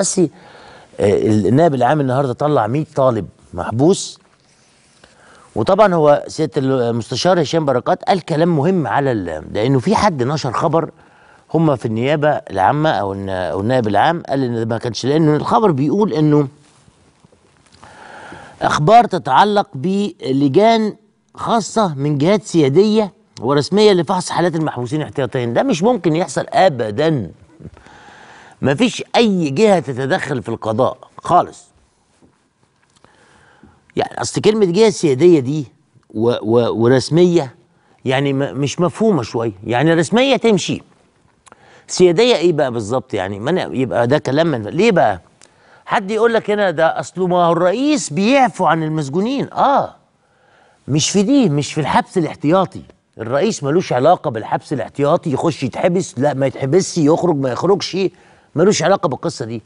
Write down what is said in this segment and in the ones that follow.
بس آه، النائب العام النهارده طلع 100 طالب محبوس وطبعا هو سياده المستشار هشام بركات قال كلام مهم على لانه في حد نشر خبر هم في النيابه العامه او النائب العام قال ان ما كانش لانه الخبر بيقول انه اخبار تتعلق بلجان خاصه من جهات سياديه ورسميه لفحص حالات المحبوسين احتياطيا ده مش ممكن يحصل ابدا مفيش اي جهه تتدخل في القضاء خالص يعني اصل كلمه جهه سياديه دي و و ورسميه يعني مش مفهومه شويه يعني رسميه تمشي سياديه ايه بقى بالظبط يعني ما يبقى ده كلام من ليه بقى حد يقول لك هنا ده اصله ما هو الرئيس بيعفو عن المسجونين اه مش في دي مش في الحبس الاحتياطي الرئيس ملوش علاقه بالحبس الاحتياطي يخش يتحبس لا ما يتحبسش يخرج ما يخرجش ملوش علاقه بالقصه دي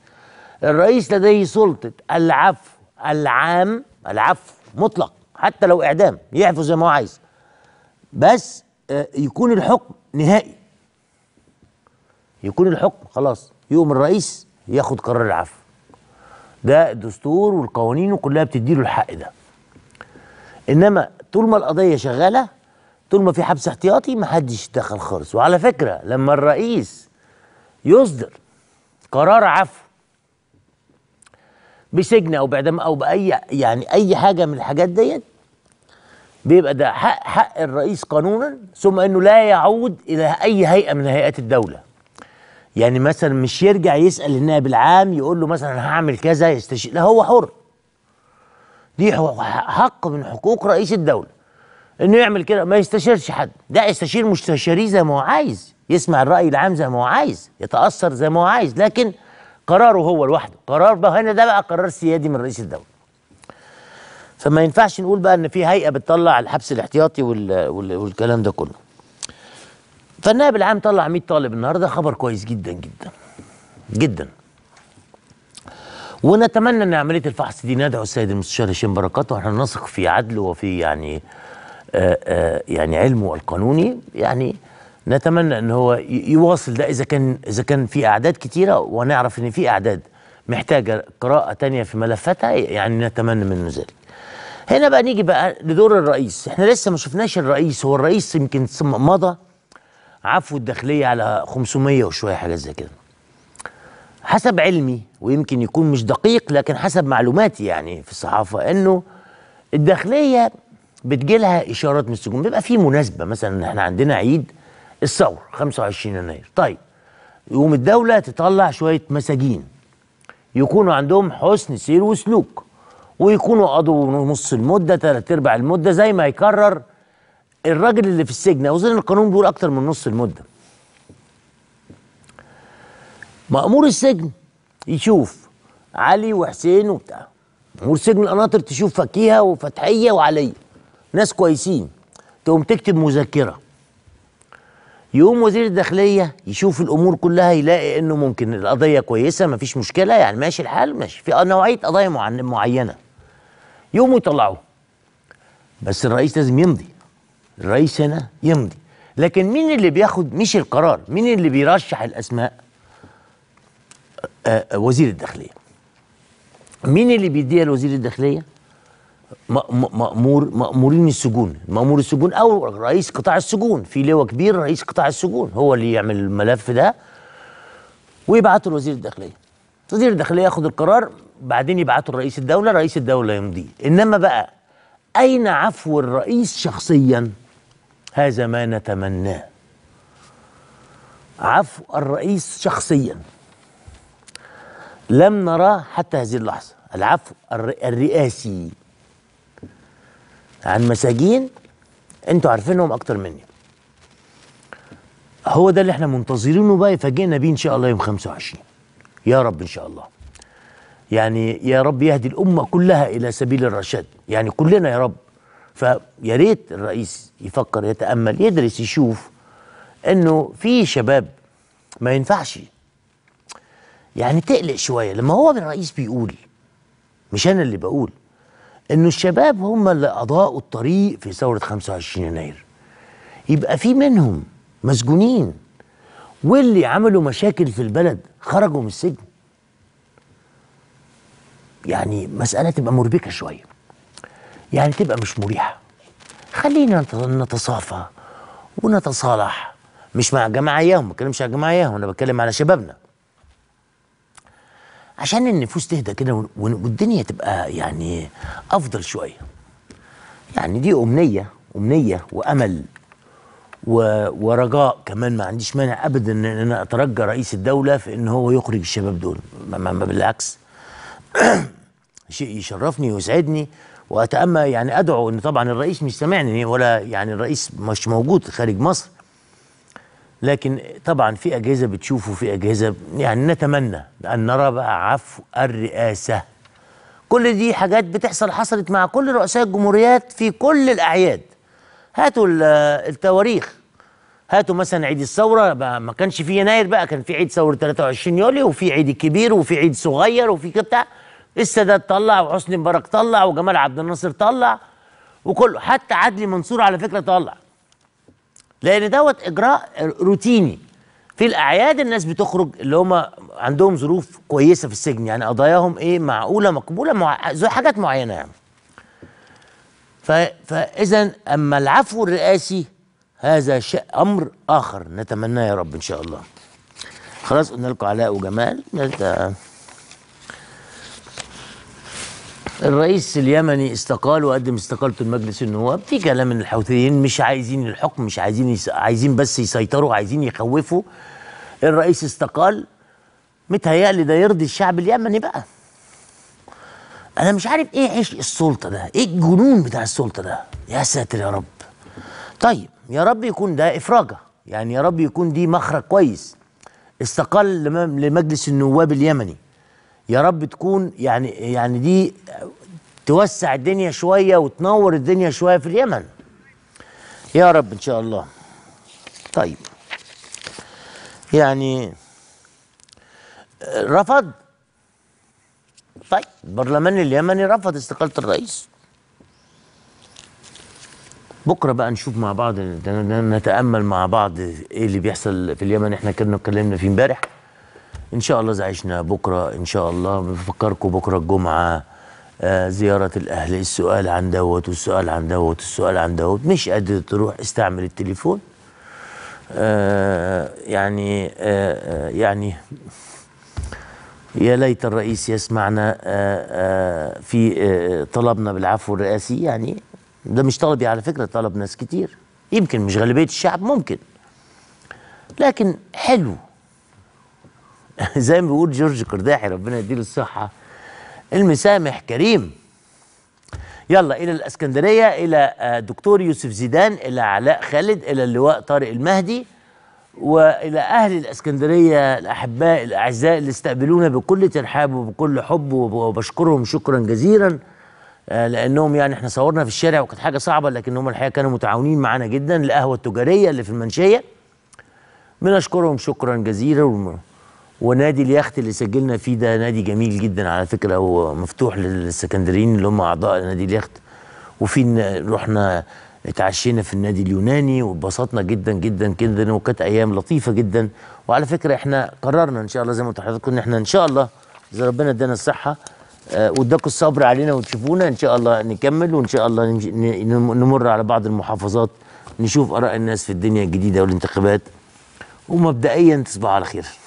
الرئيس لديه سلطه العفو العام العفو مطلق حتى لو اعدام يعفو زي ما هو عايز بس آه، يكون الحكم نهائي يكون الحكم خلاص يقوم الرئيس ياخد قرار العفو ده الدستور والقوانين وكلها بتديله الحق ده انما طول ما القضيه شغاله طول ما في حبس احتياطي محدش يتدخل خالص وعلى فكره لما الرئيس يصدر قرار عفو بسجن او باعدام او باي يعني اي حاجه من الحاجات ديت بيبقى ده حق حق الرئيس قانونا ثم انه لا يعود الى اي هيئه من هيئات الدوله يعني مثلا مش يرجع يسال النائب العام يقول له مثلا هعمل كذا يستشير لا هو حر دي حق من حقوق رئيس الدوله انه يعمل كده ما يستشيرش حد لا يستشير مستشاريه زي ما هو عايز يسمع الراي العام زي ما هو عايز يتاثر زي ما هو عايز لكن قراره هو لوحده قرار بقى هنا ده بقى قرار سيادي من رئيس الدوله فما ينفعش نقول بقى ان في هيئه بتطلع الحبس الاحتياطي وال... وال... والكلام ده كله فالنائب العام طلع 100 طالب النهارده خبر كويس جدا جدا جدا ونتمنى ان عمليه الفحص دي ندعو السيد المستشار هشام بركات واحنا نثق في عدله وفي يعني آه، آه، يعني علمه القانوني يعني نتمنى ان هو يواصل ده اذا كان اذا كان في اعداد كتيره ونعرف ان في اعداد محتاجه قراءه تانية في ملفاتها يعني نتمنى منه ذلك. هنا بقى نيجي بقى لدور الرئيس، احنا لسه ما شفناش الرئيس هو الرئيس يمكن مضى عفو الداخليه على 500 وشويه حاجه زي كده. حسب علمي ويمكن يكون مش دقيق لكن حسب معلوماتي يعني في الصحافه انه الداخليه بتجيلها اشارات من السجون بيبقى في مناسبه مثلا احنا عندنا عيد الثوره 25 يناير طيب يقوم الدوله تطلع شويه مساجين يكونوا عندهم حسن سير وسلوك ويكونوا قضوا نص المده ثلاث ارباع المده زي ما يكرر الراجل اللي في السجن او القانون بيقول اكتر من نص المده مأمور السجن يشوف علي وحسين وبتاع مأمور سجن القناطر تشوف فكيها وفتحيه وعليه ناس كويسين تقوم تكتب مذكره يقوم وزير الداخليه يشوف الامور كلها يلاقي انه ممكن القضيه كويسه ما فيش مشكله يعني ماشي الحال ماشي في نوعيه قضايا معينه يقوموا يطلعوه بس الرئيس لازم يمضي الرئيس هنا يمضي لكن مين اللي بياخد مش القرار مين اللي بيرشح الاسماء آه، آه، وزير الداخليه مين اللي بيديها لوزير الداخليه مأمور مأمورين السجون مأمور السجون أو رئيس قطاع السجون في لواء كبير رئيس قطاع السجون هو اللي يعمل الملف ده ويبعته لوزير الداخلية وزير الداخلية ياخد القرار بعدين يبعته لرئيس الدولة رئيس الدولة يمضيه إنما بقى أين عفو الرئيس شخصيا هذا ما نتمناه عفو الرئيس شخصيا لم نراه حتى هذه اللحظة العفو الرئاسي عن مساجين انتوا عارفينهم اكتر مني هو ده اللي احنا منتظرينه بقى يفاجئنا بيه ان شاء الله يوم 25 يا رب ان شاء الله يعني يا رب يهدي الامه كلها الى سبيل الرشاد يعني كلنا يا رب فيا ريت الرئيس يفكر يتامل يدرس يشوف انه في شباب ما ينفعش يعني تقلق شويه لما هو الرئيس بيقول مش انا اللي بقول انه الشباب هم اللي اضاءوا الطريق في ثوره 25 يناير يبقى في منهم مسجونين واللي عملوا مشاكل في البلد خرجوا من السجن يعني مسألة تبقى مربكة شوية يعني تبقى مش مريحة خلينا نتصافى ونتصالح مش مع جماعة اياهم ما بتكلمش على جماعة اياهم انا بتكلم على شبابنا عشان النفوس تهدى كده والدنيا تبقى يعني افضل شويه يعني دي امنيه امنيه وامل و... ورجاء كمان ما عنديش مانع ابدا ان انا اترجى رئيس الدوله في ان هو يخرج الشباب دول ما, ما بالعكس شيء يشرفني ويسعدني واتامل يعني ادعو ان طبعا الرئيس مش سامعني ولا يعني الرئيس مش موجود خارج مصر لكن طبعا في اجهزه بتشوفه في اجهزه يعني نتمنى ان نرى بقى عفو الرئاسه كل دي حاجات بتحصل حصلت مع كل رؤساء الجمهوريات في كل الاعياد هاتوا التواريخ هاتوا مثلا عيد الثوره ما كانش في يناير بقى كان في عيد ثوره 23 يوليو وفي عيد كبير وفي عيد صغير وفي بتاع السادات طلع وحسني مبارك طلع وجمال عبد الناصر طلع وكله حتى عدلي منصور على فكره طلع لان دوت اجراء روتيني في الاعياد الناس بتخرج اللي هم عندهم ظروف كويسه في السجن يعني قضاياهم ايه معقوله مقبوله مع... حاجات معينه يعني فاذا اما العفو الرئاسي هذا ش... امر اخر نتمناه يا رب ان شاء الله خلاص قلنا لكم علاء وجمال الرئيس اليمني استقال وقدم استقالته لمجلس النواب في كلام ان الحوثيين مش عايزين الحكم مش عايزين يس... عايزين بس يسيطروا عايزين يخوفوا الرئيس استقال متهيألي ده يرضي الشعب اليمني بقى انا مش عارف ايه عشق السلطه ده ايه الجنون بتاع السلطه ده يا ساتر يا رب طيب يا رب يكون ده افراجه يعني يا رب يكون دي مخرج كويس استقال لمجلس النواب اليمني يا رب تكون يعني يعني دي توسع الدنيا شويه وتنور الدنيا شويه في اليمن يا رب ان شاء الله طيب يعني رفض طيب البرلمان اليمني رفض استقاله الرئيس بكره بقى نشوف مع بعض نتامل مع بعض ايه اللي بيحصل في اليمن احنا كنا اتكلمنا فيه امبارح ان شاء الله اذا عشنا بكره ان شاء الله بفكركم بكره الجمعه آه زياره الاهل السؤال عن دوت والسؤال عن دوت والسؤال عن دوت مش قادر تروح استعمل التليفون آه يعني آه, آه، يعني يا ليت الرئيس يسمعنا آه، آه، في طلبنا بالعفو الرئاسي يعني ده مش طلبي يعني على فكره طلب ناس كتير يمكن مش غالبيه الشعب ممكن لكن حلو زي ما بيقول جورج قرداحي ربنا يديله الصحه المسامح كريم يلا الى الاسكندريه الى آه، دكتور يوسف زيدان الى علاء خالد الى اللواء طارق المهدي والى اهل الاسكندريه الاحباء الاعزاء اللي استقبلونا بكل ترحاب وبكل حب وبشكرهم شكرا جزيلا آه، لانهم يعني احنا صورنا في الشارع وكانت حاجه صعبه لكن هم الحقيقه كانوا متعاونين معانا جدا القهوه التجاريه اللي في المنشيه بنشكرهم شكرا جزيلا ونادي اليخت اللي سجلنا فيه ده نادي جميل جدا على فكره ومفتوح للسكندريين اللي هم اعضاء نادي اليخت وفي رحنا اتعشينا في النادي اليوناني واتبسطنا جدا جدا جدا وكانت ايام لطيفه جدا وعلى فكره احنا قررنا ان شاء الله زي ما قلت ان احنا ان شاء الله اذا ربنا ادانا الصحه آه، واداكم الصبر علينا وتشوفونا ان شاء الله نكمل وان شاء الله نمر على بعض المحافظات نشوف اراء الناس في الدنيا الجديده والانتخابات ومبدئيا تصبحوا على خير